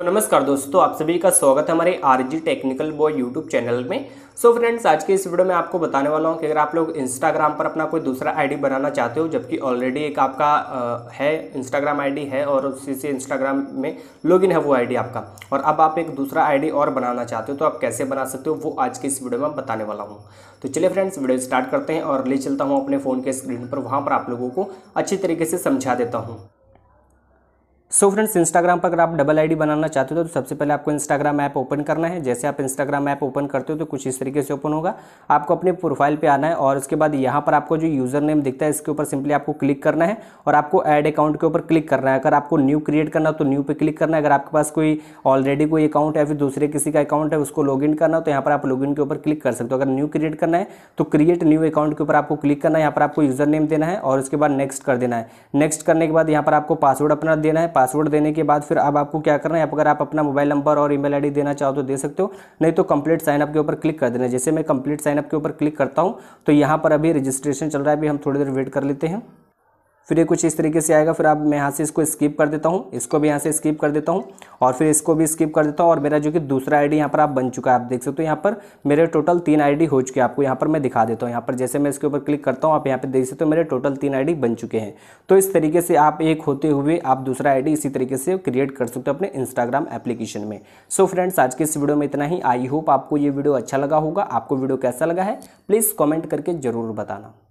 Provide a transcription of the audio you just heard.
तो नमस्कार दोस्तों आप सभी का स्वागत है हमारे R G technical boy YouTube channel में सो so फ्रेंड्स आज के इस वीडियो में आपको बताने वाला हूँ कि अगर आप लोग इंस्टाग्राम पर अपना कोई दूसरा आईडी बनाना चाहते हो जबकि ऑलरेडी एक आपका आ, है इंस्टाग्राम आईडी है और उसी से इंस्टाग्राम में लॉगिन है वो आईडी आपका और अब आप एक दूसरा आईडी और बनाना चाहते हो तो आप कैसे बना सकते हो वो आज के इस वीडियो में बताने वाला हूँ तो चलिए फ्रेंड्स वीडियो स्टार्ट करते हैं और ले चलता हूँ अपने फ़ोन के स्क्रीन पर वहाँ पर आप लोगों को अच्छी तरीके से समझा देता हूँ सो फ्रेंड्स इंस्टाग्राम पर अगर आप डबल आईडी बनाना चाहते हो तो सबसे पहले आपको इंस्टाग्राम ऐप ओपन करना है जैसे आप इंस्टाग्राम ऐप ओपन करते हो तो कुछ इस तरीके से ओपन होगा आपको अपने प्रोफाइल पे आना है और उसके बाद यहाँ पर आपको जो यूज़र नेम दिखता है इसके ऊपर सिंपली आपको क्लिक करना है और आपको एड अकाउंट के ऊपर क्लिक करना है अगर आपको न्यू क्रिएट करना हो तो न्यू पे क्लिक करना है अगर आपके पास कोई ऑलरेडी कोई अकाउंट है फिर दूसरे किसी का अकाउंट है उसको इन करना हो तो यहाँ पर आप लॉग के ऊपर क्लिक कर सकते हो अगर न्यू क्रिएट करना है तो क्रिएट न्यू अकाउंट के ऊपर आपको क्लिक करना है यहाँ पर आपको यूज़र नेम देना है और उसके बाद नेक्स्ट कर देना है नेक्स्ट करने के बाद यहाँ पर आपको पासवर्ड अपना देना है पासवर्ड देने के बाद फिर अब आपको क्या करना है अगर आप अपना मोबाइल नंबर और ईमेल आईडी देना चाहो तो दे सकते हो नहीं तो कंप्लीट साइनअप के ऊपर क्लिक कर देना जैसे मैं कंप्लीट साइनअप के ऊपर क्लिक करता हूँ तो यहाँ पर अभी रजिस्ट्रेशन चल रहा है अभी हम थोड़ी देर वेट कर लेते हैं फिर ये कुछ इस तरीके से आएगा फिर आप मैं यहाँ से इसको स्किप कर देता हूँ इसको भी यहाँ से स्किप कर देता हूँ और फिर इसको भी स्किप कर देता हूँ और मेरा जो कि दूसरा आईडी यहाँ पर आप बन चुका है आप देख सकते हो तो यहाँ पर मेरे टोटल तीन आईडी हो चुके हैं आपको यहाँ पर मैं दिखा देता हूँ यहाँ पर जैसे मैं इसके ऊपर क्लिक करता हूँ आप यहाँ पर देख सकते हो मेरे टोटल तीन आई बन चुके हैं तो इस तरीके से आप एक होते हुए आप दूसरा आई इसी तरीके से क्रिएट कर सकते हो अपने इंस्टाग्राम एप्लीकेशन में सो फ्रेंड्स आज के इस वीडियो में इतना ही आई होप आपको ये वीडियो अच्छा लगा होगा आपको वीडियो कैसा लगा है प्लीज़ कॉमेंट करके ज़रूर बताना